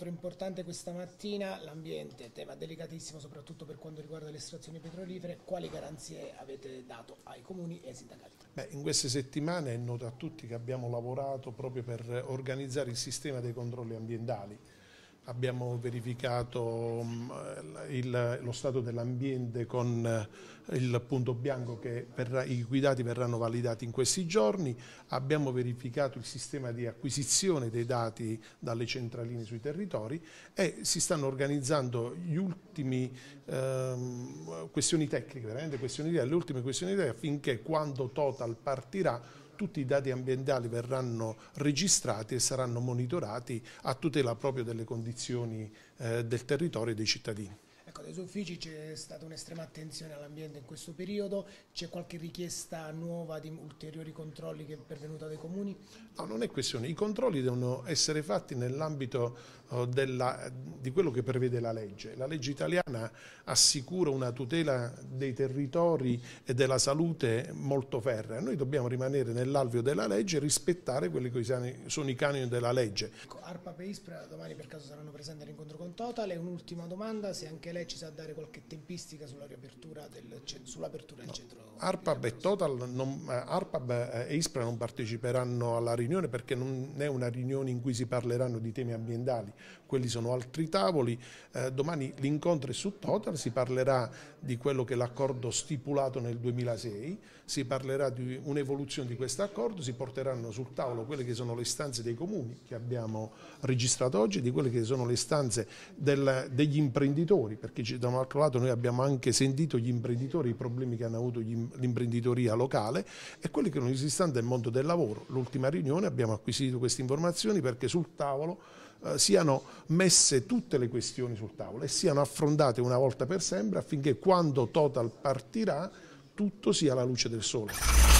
incontro importante questa mattina, l'ambiente, tema delicatissimo soprattutto per quanto riguarda le estrazioni petrolifere, quali garanzie avete dato ai comuni e ai sindacati? Beh, in queste settimane è noto a tutti che abbiamo lavorato proprio per organizzare il sistema dei controlli ambientali Abbiamo verificato mm, il, lo stato dell'ambiente con eh, il punto bianco che verrà, i guidati verranno validati in questi giorni, abbiamo verificato il sistema di acquisizione dei dati dalle centraline sui territori e si stanno organizzando gli ultimi ehm, questioni tecniche, veramente questioni, le ultime questioni tecniche affinché quando Total partirà tutti i dati ambientali verranno registrati e saranno monitorati a tutela proprio delle condizioni eh, del territorio e dei cittadini. Ecco, suoi uffici c'è stata un'estrema attenzione all'ambiente in questo periodo, c'è qualche richiesta nuova di ulteriori controlli che è pervenuta dai comuni? No, non è questione, i controlli devono essere fatti nell'ambito eh, di quello che prevede la legge. La legge italiana assicura una tutela dei territori e della salute molto ferrea, noi dobbiamo rimanere nell'alveo della legge e rispettare quelli che sono i canoni della legge. Ecco, Arpa e Ispra domani per caso saranno presenti all'incontro con Total e un'ultima domanda se anche lei ci sa dare qualche tempistica sulla riapertura del, sull'apertura del no. centro Arpab e Total non, eh, Arpab e Ispra non parteciperanno alla riunione perché non è una riunione in cui si parleranno di temi ambientali quelli sono altri tavoli eh, domani l'incontro è su Total si parlerà di quello che è l'accordo stipulato nel 2006 si parlerà di un'evoluzione di questo accordo si porteranno sul tavolo quelle che sono le istanze dei comuni che abbiamo registrato oggi, di quelle che sono le stanze del, degli imprenditori, perché da un altro lato noi abbiamo anche sentito gli imprenditori, i problemi che hanno avuto l'imprenditoria locale e quelli che non esistano del mondo del lavoro. L'ultima riunione abbiamo acquisito queste informazioni perché sul tavolo eh, siano messe tutte le questioni sul tavolo e siano affrontate una volta per sempre affinché quando Total partirà tutto sia alla luce del sole.